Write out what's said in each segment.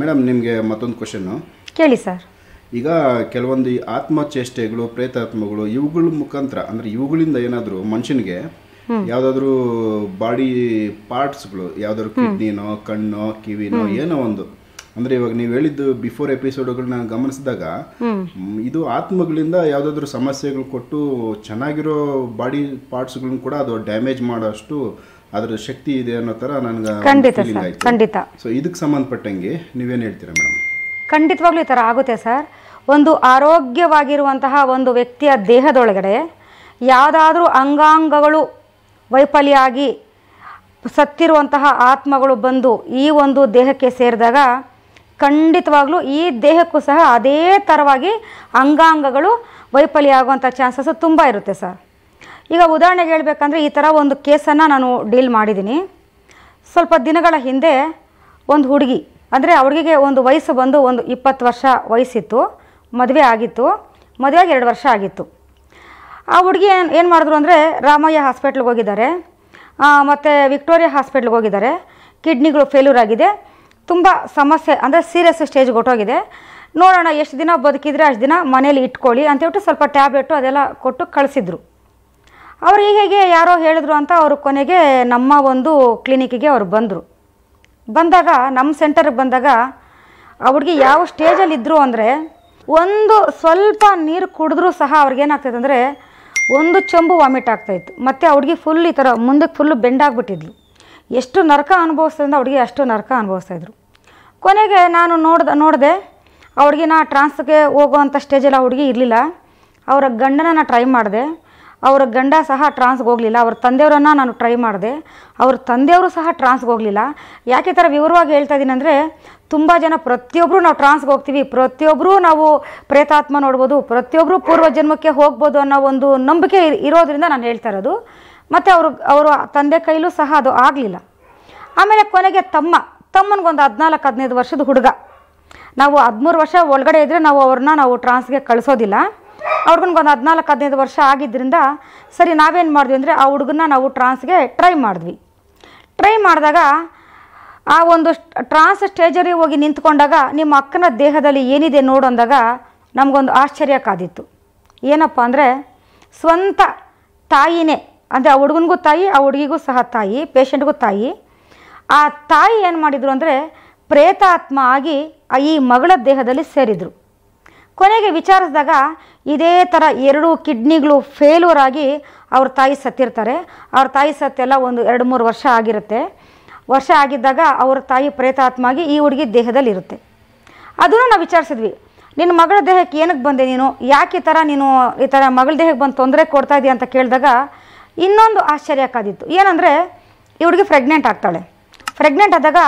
madam ನಿಮಗೆ ಮತ್ತೊಂದು question ಕೇಳಿ ಸರ್ ಈಗ ಕೆಲವೊಂದು ಈ ಆತ್ಮಚೇಷ್ಟೆಗಳು ಪ್ರೇತಾತ್ಮಗಳು ಇವುಗಳ ಮುಖಾಂತರ ಅಂದ್ರೆ ಇವುಗಳಿಂದ ಏನಾದರೂ ಮನುಷ್ಯನಿಗೆ ಯಾವ್ದಾದ್ರು ಬಾಡಿ ಪಾರ್ಟ್ಸ್ಗಳು ಯಾವ್ದಾದ್ರು ಕಿಡ್ನಿನೋ ಕಣ್ಣೋ ಕಿವಿನೋ ಏನೋ ಒಂದು ಅಂದ್ರೆ ಇವಾಗ ನೀವು ಹೇಳಿದ್ದು ಬಿಫೋರ್ ಎಪಿಸೋಡ್ಗಳನ್ನ ಗಮನಿಸಿದಾಗ ಇದು ಆತ್ಮಗಳಿಂದ ಯಾವ್ದಾದ್ರು ಸಮಸ್ಯೆಗಳು ಕೊಟ್ಟು ಚೆನ್ನಾಗಿರೋ ಬಾಡಿ ಪಾರ್ಟ್ಸ್ಗಳನ್ನ ಕೂಡ ಅದು ಡ್ಯಾಮೇಜ್ ಮಾಡೋಷ್ಟು ಅದರ ಶಕ್ತಿ ಇದೆ ಅನ್ನೋ ತರ ನನಗೆ ಖಂಡಿತ ಸರ್ ಖಂಡಿತ ಸೊ ಇದಕ್ಕೆ ಸಂಬಂಧಪಟ್ಟಂಗೆ ನೀವೇನು ಹೇಳ್ತೀರಾ ಮೇಡಮ್ ಖಂಡಿತವಾಗ್ಲೂ ಈ ಥರ ಆಗುತ್ತೆ ಸರ್ ಒಂದು ಆರೋಗ್ಯವಾಗಿರುವಂತಹ ಒಂದು ವ್ಯಕ್ತಿಯ ದೇಹದೊಳಗಡೆ ಯಾವುದಾದ್ರೂ ಅಂಗಾಂಗಗಳು ವೈಫಲ್ಯ ಆಗಿ ಸತ್ತಿರುವಂತಹ ಆತ್ಮಗಳು ಬಂದು ಈ ಒಂದು ದೇಹಕ್ಕೆ ಸೇರಿದಾಗ ಖಂಡಿತವಾಗ್ಲೂ ಈ ದೇಹಕ್ಕೂ ಸಹ ಅದೇ ಥರವಾಗಿ ಅಂಗಾಂಗಗಳು ವೈಫಲ್ಯ ಆಗುವಂಥ ಚಾನ್ಸಸ್ ತುಂಬ ಇರುತ್ತೆ ಸರ್ ಈಗ ಉದಾಹರಣೆಗೆ ಹೇಳಬೇಕಂದ್ರೆ ಈ ಥರ ಒಂದು ಕೇಸನ್ನು ನಾನು ಡೀಲ್ ಮಾಡಿದ್ದೀನಿ ಸ್ವಲ್ಪ ದಿನಗಳ ಹಿಂದೆ ಒಂದು ಹುಡುಗಿ ಅಂದರೆ ಹುಡುಗಿಗೆ ಒಂದು ವಯಸ್ಸು ಬಂದು ಒಂದು ಇಪ್ಪತ್ತು ವರ್ಷ ವಯಸ್ಸಿತ್ತು ಮದುವೆ ಆಗಿತ್ತು ಮದುವೆಗೆ ಎರಡು ವರ್ಷ ಆಗಿತ್ತು ಆ ಹುಡುಗಿ ಏನು ಏನು ಮಾಡಿದ್ರು ಅಂದರೆ ರಾಮಯ್ಯ ಹಾಸ್ಪಿಟ್ಲಿಗೆ ಹೋಗಿದ್ದಾರೆ ಮತ್ತು ವಿಕ್ಟೋರಿಯಾ ಹಾಸ್ಪಿಟ್ಲಿಗೆ ಹೋಗಿದ್ದಾರೆ ಕಿಡ್ನಿಗಳು ಫೇಲ್ಯೂರ್ ಆಗಿದೆ ತುಂಬ ಸಮಸ್ಯೆ ಅಂದರೆ ಸೀರಿಯಸ್ ಸ್ಟೇಜ್ಗೆ ಹೊಟ್ಟೋಗಿದೆ ನೋಡೋಣ ಎಷ್ಟು ದಿನ ಬದುಕಿದರೆ ಅಷ್ಟು ದಿನ ಮನೇಲಿ ಇಟ್ಕೊಳ್ಳಿ ಅಂತೇಳ್ಬಿಟ್ಟು ಸ್ವಲ್ಪ ಟ್ಯಾಬ್ಲೆಟು ಅದೆಲ್ಲ ಕೊಟ್ಟು ಕಳಿಸಿದ್ರು ಅವ್ರಿಗೆ ಹೇಗೆ ಯಾರೋ ಹೇಳಿದ್ರು ಅಂತ ಅವರು ಕೊನೆಗೆ ನಮ್ಮ ಒಂದು ಕ್ಲಿನಿಕ್ಕಿಗೆ ಅವ್ರು ಬಂದರು ಬಂದಾಗ ನಮ್ಮ ಸೆಂಟರ್ಗೆ ಬಂದಾಗ ಅವ್ರಿಗೆ ಯಾವ ಸ್ಟೇಜಲ್ಲಿದ್ದರು ಅಂದರೆ ಒಂದು ಸ್ವಲ್ಪ ನೀರು ಕುಡಿದ್ರೂ ಸಹ ಏನಾಗ್ತೈತೆ ಅಂದರೆ ಒಂದು ಚೊಂಬು ವಾಮಿಟ್ ಆಗ್ತಾಯಿತ್ತು ಮತ್ತು ಅವ್ರಿಗೆ ಫುಲ್ ಈ ಥರ ಮುಂದಕ್ಕೆ ಫುಲ್ಲು ಬೆಂಡಾಗ್ಬಿಟ್ಟಿದ್ಲು ಎಷ್ಟು ನರಕ ಅನುಭವಿಸ್ತಿದ್ದ ಅವ್ರಿಗೆ ಅಷ್ಟು ನರಕ ಅನುಭವಿಸ್ತಾಯಿದ್ರು ಕೊನೆಗೆ ನಾನು ನೋಡ್ದೆ ನೋಡಿದೆ ಅವ್ರಿಗೆ ನಾ ಟ್ರಾನ್ಸ್ಗೆ ಹೋಗೋ ಅಂಥ ಸ್ಟೇಜಲ್ಲಿ ಆ ಹುಡುಗಿ ಇರಲಿಲ್ಲ ಅವರ ಗಂಡನ ಟ್ರೈ ಮಾಡಿದೆ ಅವರ ಗಂಡ ಸಹ ಟ್ರಾನ್ಸ್ಗೆ ಹೋಗಲಿಲ್ಲ ಅವ್ರ ತಂದೆಯವರನ್ನು ನಾನು ಟ್ರೈ ಮಾಡಿದೆ ಅವ್ರ ತಂದೆಯವರು ಸಹ ಟ್ರಾನ್ಸ್ಗೆ ಹೋಗಲಿಲ್ಲ ಯಾಕೆ ಥರ ವಿವರವಾಗಿ ಹೇಳ್ತಾ ಇದ್ದೀನಿ ಅಂದರೆ ತುಂಬ ಜನ ಪ್ರತಿಯೊಬ್ಬರು ನಾವು ಟ್ರಾನ್ಸ್ಗೆ ಹೋಗ್ತೀವಿ ಪ್ರತಿಯೊಬ್ಬರು ನಾವು ಪ್ರೇತಾತ್ಮ ನೋಡ್ಬೋದು ಪ್ರತಿಯೊಬ್ಬರು ಪೂರ್ವ ಜನ್ಮಕ್ಕೆ ಹೋಗ್ಬೋದು ಅನ್ನೋ ಒಂದು ನಂಬಿಕೆ ಇರೋದರಿಂದ ನಾನು ಹೇಳ್ತಾ ಇರೋದು ಮತ್ತು ಅವರು ಅವರು ತಂದೆ ಕೈಲೂ ಸಹ ಅದು ಆಗಲಿಲ್ಲ ಆಮೇಲೆ ಕೊನೆಗೆ ತಮ್ಮ ತಮ್ಮನಿಗೊಂದು ಹದಿನಾಲ್ಕು ಹದಿನೈದು ವರ್ಷದ ಹುಡುಗ ನಾವು ಹದಿಮೂರು ವರ್ಷ ಒಳಗಡೆ ಇದ್ದರೆ ನಾವು ಅವ್ರನ್ನ ನಾವು ಟ್ರಾನ್ಸ್ಗೆ ಕಳಿಸೋದಿಲ್ಲ ಆ ಒಂದು ಹದಿನಾಲ್ಕು ಹದಿನೈದು ವರ್ಷ ಆಗಿದ್ದರಿಂದ ಸರಿ ನಾವೇನು ಮಾಡಿದ್ವಿ ಅಂದರೆ ಆ ಹುಡುಗನ ನಾವು ಟ್ರಾನ್ಸ್ಗೆ ಟ್ರೈ ಮಾಡಿದ್ವಿ ಟ್ರೈ ಮಾಡಿದಾಗ ಆ ಒಂದು ಟ್ರಾನ್ಸ್ ಸ್ಟೇಜರಿಗೆ ಹೋಗಿ ನಿಂತ್ಕೊಂಡಾಗ ನಿಮ್ಮ ಅಕ್ಕನ ದೇಹದಲ್ಲಿ ಏನಿದೆ ನೋಡು ಅಂದಾಗ ನಮಗೊಂದು ಆಶ್ಚರ್ಯ ಕಾದಿತ್ತು ಏನಪ್ಪ ಅಂದರೆ ಸ್ವಂತ ತಾಯಿನೇ ಅಂದರೆ ಆ ಹುಡುಗನಿಗೂ ತಾಯಿ ಆ ಹುಡುಗಿಗೂ ಸಹ ತಾಯಿ ಪೇಷಂಟ್ಗೂ ತಾಯಿ ಆ ತಾಯಿ ಏನು ಮಾಡಿದರು ಅಂದರೆ ಪ್ರೇತಾತ್ಮ ಆಗಿ ಈ ಮಗಳ ದೇಹದಲ್ಲಿ ಸೇರಿದರು ಕೊನೆಗೆ ವಿಚಾರಿಸಿದಾಗ ಇದೇ ಥರ ಎರಡು ಕಿಡ್ನಿಗಳು ಫೇಲ್ಯೂರ್ ಆಗಿ ಅವ್ರ ತಾಯಿ ಸತ್ತಿರ್ತಾರೆ ಅವ್ರ ತಾಯಿ ಸತ್ತೆಲ್ಲ ಒಂದು ಎರಡು ಮೂರು ವರ್ಷ ಆಗಿರುತ್ತೆ ವರ್ಷ ಆಗಿದ್ದಾಗ ಅವ್ರ ತಾಯಿ ಪ್ರೇತಾತ್ಮಾಗಿ ಈ ಹುಡುಗಿ ದೇಹದಲ್ಲಿ ಇರುತ್ತೆ ಅದನ್ನು ನಾವು ವಿಚಾರಿಸಿದ್ವಿ ನಿನ್ನ ಮಗಳ ದೇಹಕ್ಕೆ ಏನಕ್ಕೆ ಬಂದೆ ನೀನು ಯಾಕೆ ಈ ಥರ ನೀನು ಈ ಥರ ಮಗಳ ದೇಹಕ್ಕೆ ಬಂದು ತೊಂದರೆ ಕೊಡ್ತಾ ಇದೆಯಾ ಅಂತ ಕೇಳಿದಾಗ ಇನ್ನೊಂದು ಆಶ್ಚರ್ಯಕ್ಕಾದಿತ್ತು ಏನಂದರೆ ಈ ಹುಡುಗಿ ಪ್ರೆಗ್ನೆಂಟ್ ಆಗ್ತಾಳೆ ಪ್ರೆಗ್ನೆಂಟ್ ಆದಾಗ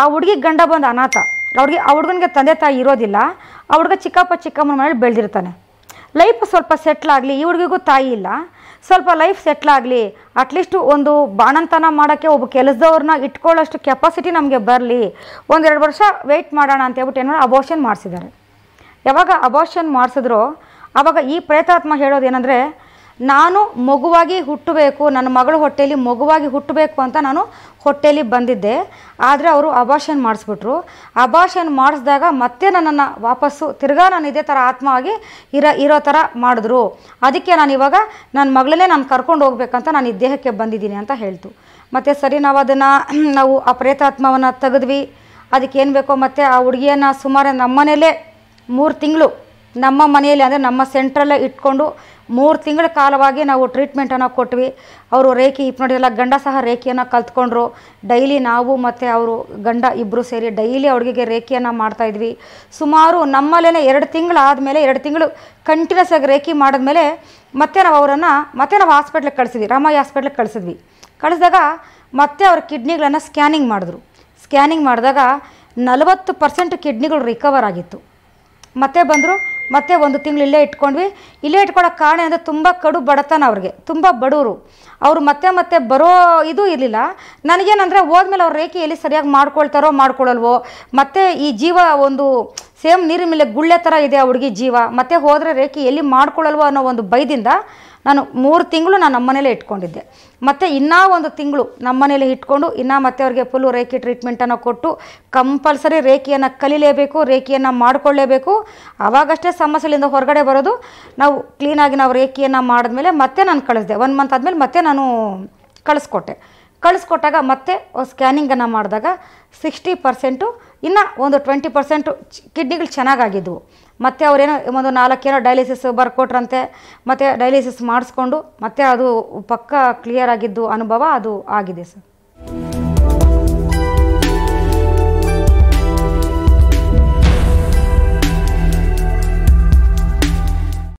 ಆ ಹುಡುಗಿ ಗಂಡ ಬಂದು ಅನಾಥ ಅವ್ರಿಗೆ ಆ ಹುಡುಗನಿಗೆ ತಂದೆ ತಾಯಿ ಇರೋದಿಲ್ಲ ಆ ಹುಡುಗ ಚಿಕ್ಕಪ್ಪ ಚಿಕ್ಕಮ್ಮನ ಮನೇಲಿ ಬೆಳೆದಿರ್ತಾನೆ ಲೈಫ್ ಸ್ವಲ್ಪ ಸೆಟ್ಲಾಗಲಿ ಈ ಹುಡುಗಿಗೂ ತಾಯಿ ಇಲ್ಲ ಸ್ವಲ್ಪ ಲೈಫ್ ಸೆಟ್ಲಾಗಲಿ ಅಟ್ಲೀಸ್ಟು ಒಂದು ಬಾಣಂತನ ಮಾಡೋಕ್ಕೆ ಒಬ್ಬ ಕೆಲಸದವ್ರನ್ನ ಇಟ್ಕೊಳ್ಳೋಷ್ಟು ಕೆಪಾಸಿಟಿ ನಮಗೆ ಬರಲಿ ಒಂದೆರಡು ವರ್ಷ ವೆಯ್ಟ್ ಮಾಡೋಣ ಅಂತ ಹೇಳ್ಬಿಟ್ಟು ಏನು ಅಬೋಷನ್ ಮಾಡಿಸಿದ್ದಾರೆ ಯಾವಾಗ ಅಬೋಷನ್ ಮಾಡಿಸಿದ್ರು ಆವಾಗ ಈ ಪ್ರೇತಾತ್ಮ ಹೇಳೋದೇನೆಂದರೆ ನಾನು ಮಗುವಾಗಿ ಹುಟ್ಟಬೇಕು ನನ್ನ ಮಗಳು ಹೊಟ್ಟೆಯಲ್ಲಿ ಮಗುವಾಗಿ ಹುಟ್ಟಬೇಕು ಅಂತ ನಾನು ಹೊಟ್ಟೆಯಲ್ಲಿ ಬಂದಿದ್ದೆ ಆದರೆ ಅವರು ಅಬಾಷನ್ ಮಾಡಿಸ್ಬಿಟ್ರು ಅಬಾಷನ್ ಮಾಡಿಸಿದಾಗ ಮತ್ತೆ ನನ್ನನ್ನು ವಾಪಸ್ಸು ತಿರ್ಗಾ ನಾನು ಇದೇ ಥರ ಆತ್ಮವಾಗಿ ಇರೋ ಇರೋ ಥರ ಮಾಡಿದ್ರು ಅದಕ್ಕೆ ನಾನು ಇವಾಗ ನನ್ನ ಮಗಳನ್ನೇ ನಾನು ಕರ್ಕೊಂಡು ಹೋಗ್ಬೇಕಂತ ನಾನು ಈ ದೇಹಕ್ಕೆ ಬಂದಿದ್ದೀನಿ ಅಂತ ಹೇಳ್ತು ಮತ್ತು ಸರಿ ನಾವು ಅದನ್ನು ನಾವು ಆ ಪ್ರೇತಾತ್ಮವನ್ನು ತೆಗೆದ್ವಿ ಅದಕ್ಕೇನು ಬೇಕೋ ಮತ್ತು ಆ ಹುಡುಗಿಯನ್ನು ಸುಮಾರು ನಮ್ಮನೇಲೇ ಮೂರು ತಿಂಗಳು ನಮ್ಮ ಮನೆಯಲ್ಲಿ ಅಂದರೆ ನಮ್ಮ ಸೆಂಟ್ರಲ್ಲೇ ಇಟ್ಕೊಂಡು ಮೂರು ತಿಂಗಳ ಕಾಲವಾಗಿ ನಾವು ಟ್ರೀಟ್ಮೆಂಟನ್ನು ಕೊಟ್ವಿ ಅವರು ರೇಖಿ ಎಲ್ಲ ಗಂಡ ಸಹ ರೇಖಿಯನ್ನು ಕಲ್ತ್ಕೊಂಡ್ರು ಡೈಲಿ ನಾವು ಮತ್ತು ಅವರು ಗಂಡ ಇಬ್ಬರು ಸೇರಿ ಡೈಲಿ ಅವ್ರಿಗೆ ರೇಖಿಯನ್ನು ಮಾಡ್ತಾಯಿದ್ವಿ ಸುಮಾರು ನಮ್ಮಲ್ಲೇ ಎರಡು ತಿಂಗಳು ಆದಮೇಲೆ ಎರಡು ತಿಂಗಳು ಕಂಟಿನ್ಯೂಸ್ ಆಗಿ ರೇಖಿ ಮಾಡಿದ್ಮೇಲೆ ಮತ್ತೆ ನಾವು ಅವರನ್ನು ಮತ್ತೆ ನಾವು ಹಾಸ್ಪಿಟ್ಲಿಗೆ ಕಳಿಸಿದ್ವಿ ರಾಮಾಯಿ ಹಾಸ್ಪಿಟ್ಲಿಗೆ ಕಳಿಸಿದ್ವಿ ಕಳಿಸಿದಾಗ ಮತ್ತೆ ಅವ್ರ ಕಿಡ್ನಿಗಳನ್ನು ಸ್ಕ್ಯಾನಿಂಗ್ ಮಾಡಿದ್ರು ಸ್ಕ್ಯಾನಿಂಗ್ ಮಾಡಿದಾಗ ನಲವತ್ತು ಪರ್ಸೆಂಟ್ ಕಿಡ್ನಿಗಳು ರಿಕವರ್ ಆಗಿತ್ತು ಮತ್ತೆ ಬಂದರು ಮತ್ತೆ ಒಂದು ತಿಂಗಳು ಇಲ್ಲೇ ಇಟ್ಕೊಂಡ್ವಿ ಇಲ್ಲೇ ಇಟ್ಕೊಳ್ಳೋಕೆ ಕಾರಣ ಅಂದರೆ ತುಂಬ ಕಡು ಬಡತನ ಅವ್ರಿಗೆ ತುಂಬ ಬಡವರು ಅವರು ಮತ್ತೆ ಮತ್ತೆ ಬರೋ ಇದು ಇರಲಿಲ್ಲ ನನಗೇನಂದರೆ ಹೋದ್ಮೇಲೆ ಅವ್ರ ರೇಖೆ ಎಲ್ಲಿ ಸರಿಯಾಗಿ ಮಾಡ್ಕೊಳ್ತಾರೋ ಮಾಡ್ಕೊಳ್ಳಲ್ವೋ ಮತ್ತೆ ಈ ಜೀವ ಒಂದು ಸೇಮ್ ನೀರಿನ ಮೇಲೆ ಗುಳ್ಳೆ ಥರ ಇದೆ ಆ ಹುಡುಗಿ ಜೀವ ಮತ್ತೆ ಹೋದರೆ ರೇಖೆ ಎಲ್ಲಿ ಮಾಡ್ಕೊಳ್ಳಲ್ವೋ ಅನ್ನೋ ಒಂದು ಭಯದಿಂದ ನಾನು ಮೂರು ತಿಂಗಳು ನಾನು ಮನೇಲೆ ಇಟ್ಕೊಂಡಿದ್ದೆ ಮತ್ತು ಇನ್ನೂ ಒಂದು ತಿಂಗಳು ಮನೇಲಿ ಇಟ್ಕೊಂಡು ಇನ್ನೂ ಮತ್ತೆ ಅವ್ರಿಗೆ ಫುಲ್ಲು ರೇಖಿ ಟ್ರೀಟ್ಮೆಂಟನ್ನು ಕೊಟ್ಟು ಕಂಪಲ್ಸರಿ ರೇಖಿಯನ್ನು ಕಲಿಲೇಬೇಕು ರೇಖಿಯನ್ನು ಮಾಡಿಕೊಳ್ಳೇಬೇಕು ಆವಾಗಷ್ಟೇ ಸಮಸ್ಯೆಗಳಿಂದ ಹೊರಗಡೆ ಬರೋದು ನಾವು ಕ್ಲೀನಾಗಿ ನಾವು ರೇಖಿಯನ್ನು ಮಾಡಿದ್ಮೇಲೆ ಮತ್ತೆ ನಾನು ಕಳಿಸಿದೆ ಒನ್ ಮಂತ್ ಆದಮೇಲೆ ಮತ್ತೆ ನಾನು ಕಳಿಸ್ಕೊಟ್ಟೆ ಕಳಿಸ್ಕೊಟ್ಟಾಗ ಮತ್ತೆ ಸ್ಕ್ಯಾನಿಂಗನ್ನು ಮಾಡಿದಾಗ ಸಿಕ್ಸ್ಟಿ ಪರ್ಸೆಂಟು ಇನ್ನು ಒಂದು ಟ್ವೆಂಟಿ ಪರ್ಸೆಂಟು ಕಿಡ್ನಿಗಳು ಚೆನ್ನಾಗಾಗಿದ್ದವು ಮತ್ತೆ ಅವರೇನೋ ಒಂದು ನಾಲ್ಕೇನೋ ಡಯಾಲಿಸಿಸ್ ಬರ್ಕೊಟ್ರಂತೆ ಮತ್ತೆ ಡಯಾಲಿಸಿಸ್ ಮಾಡಿಸ್ಕೊಂಡು ಮತ್ತೆ ಅದು ಪಕ್ಕ ಕ್ಲಿಯರ್ ಆಗಿದ್ದು ಅನುಭವ ಅದು ಆಗಿದೆ ಸರ್